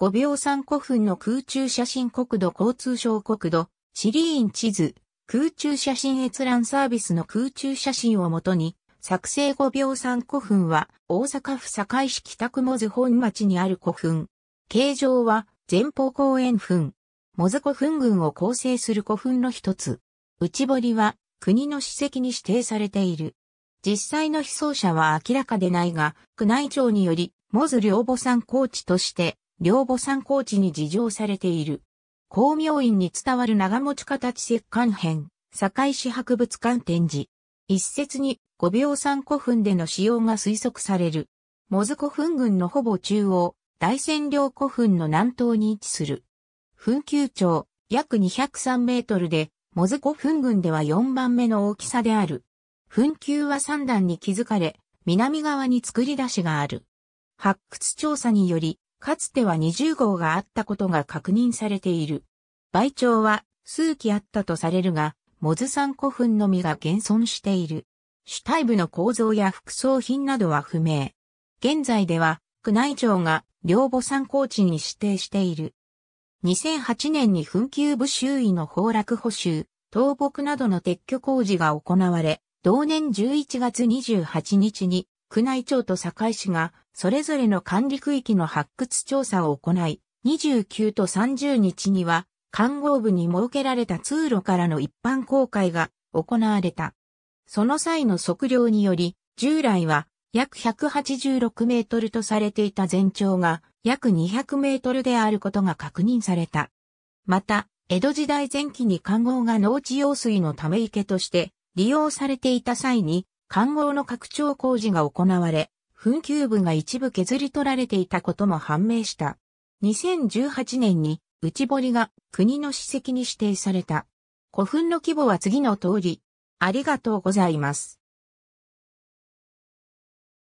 五秒三古墳の空中写真国土交通省国土、シリーン地図、空中写真閲覧サービスの空中写真をもとに、作成五秒三古墳は大阪府堺市北区モズ本町にある古墳。形状は前方後円墳。モズ古墳群を構成する古墳の一つ。内堀は国の史跡に指定されている。実際の被葬者は明らかでないが、宮内庁により、モズ両母山高地として両母参考地に事情されている。光明院に伝わる長持ち形石棺編、堺市博物館展示。一説に五秒三古墳での使用が推測される。モズ古墳群のほぼ中央、大仙陵古墳の南東に位置する。墳丘長、約203メートルで、モズ古墳群では4番目の大きさである。墳丘は3段に築かれ、南側に作り出しがある。発掘調査により、かつては20号があったことが確認されている。倍長は数期あったとされるが、モズ山古墳のみが現存している。主体部の構造や副葬品などは不明。現在では、区内庁が両母山高地に指定している。2008年に墳丘部周囲の崩落補修、倒木などの撤去工事が行われ、同年11月28日に区内庁と堺市が、それぞれの管理区域の発掘調査を行い、29と30日には、看護部に設けられた通路からの一般公開が行われた。その際の測量により、従来は約186メートルとされていた全長が約200メートルであることが確認された。また、江戸時代前期に観光が農地用水のため池として利用されていた際に環壕の拡張工事が行われ、墳丘部が一部削り取られていたことも判明した。2018年に内堀が国の史跡に指定された。古墳の規模は次の通り。ありがとうございます。